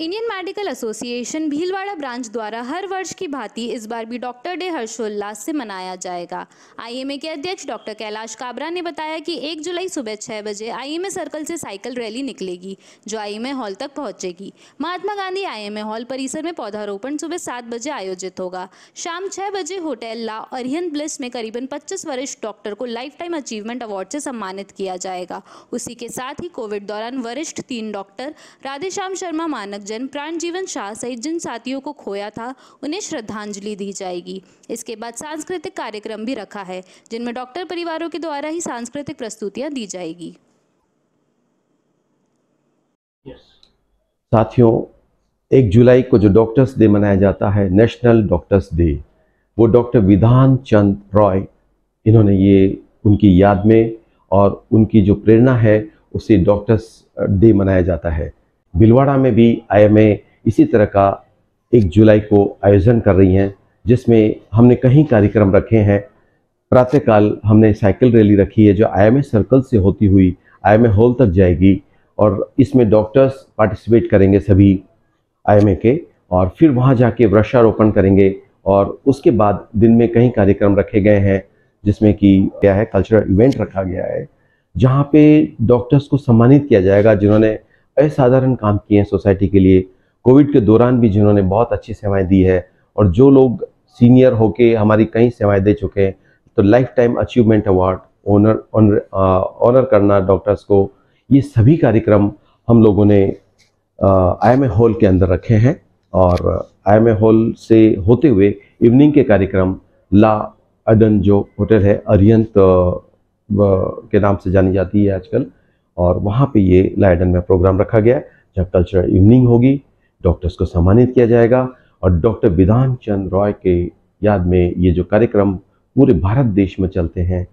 Indian medical association Bhilwara branch द्वारा हर वर्ष की भांति इस बार भी डॉक्टर डे हर्षोल्लास से मनाया जाएगा आईएमए के अध्यक्ष डॉक्टर कैलाश काबरा ने बताया कि 1 जुलाई सुबह छह बजे आईएमए सर्कल से साइकिल रैली निकलेगी जो आईएमए हॉल तक पहुंचेगी महात्मा गांधी आईएमए हॉल परिसर में पौधारोपण सुबह सात बजे आयोजित होगा शाम छह बजे होटल ला अरियन ब्लिस में करीबन पच्चीस वरिष्ठ डॉक्टर को लाइफ टाइम अचीवमेंट अवार्ड से सम्मानित किया जाएगा उसी के साथ ही कोविड दौरान वरिष्ठ तीन डॉक्टर राधेश्याम शर्मा मानक जन प्राणजीवन शाह सहित जिन साथियों को खोया था उन्हें श्रद्धांजलि दी जाएगी इसके बाद सांस्कृतिक कार्यक्रम भी रखा है जिनमें डॉक्टर परिवारों के द्वारा ही सांस्कृतिक प्रस्तुतियां दी जाएगी yes. साथियों एक जुलाई को जो डॉक्टर्स डे मनाया जाता है नेशनल डॉक्टर्स डे वो डॉक्टर विधान चंद रॉय इन्होंने ये उनकी याद में और उनकी जो प्रेरणा है उसे डॉक्टर्स डे मनाया जाता है भिलवाड़ा में भी आई इसी तरह का एक जुलाई को आयोजन कर रही हैं जिसमें हमने कई कार्यक्रम रखे हैं प्रातःकाल हमने साइकिल रैली रखी है जो आई सर्कल से होती हुई आई हॉल तक जाएगी और इसमें डॉक्टर्स पार्टिसिपेट करेंगे सभी आई के और फिर वहाँ जाके वृक्षारोपण करेंगे और उसके बाद दिन में कई कार्यक्रम रखे गए हैं जिसमें कि क्या है कल्चरल इवेंट रखा गया है जहाँ पे डॉक्टर्स को सम्मानित किया जाएगा जिन्होंने असाधारण काम किए हैं सोसाइटी के लिए कोविड के दौरान भी जिन्होंने बहुत अच्छी सेवाएं दी है और जो लोग सीनियर होके हमारी कई सेवाएं दे चुके हैं तो lifetime achievement award honour honour करना डॉक्टर्स को ये सभी कार्यक्रम हम लोगों ने आई एम ए हॉल के अंदर रखे हैं और आई एम ए हॉल से होते हुए इवनिंग के कार्यक्रम ला अडन जो होटल है अरियंत के नाम से जानी जाती है आजकल और वहाँ पे ये लाइडन में प्रोग्राम रखा गया है जहाँ कल्चरल इवनिंग होगी डॉक्टर्स को सम्मानित किया जाएगा और डॉक्टर विधान चंद रॉय के याद में ये जो कार्यक्रम पूरे भारत देश में चलते हैं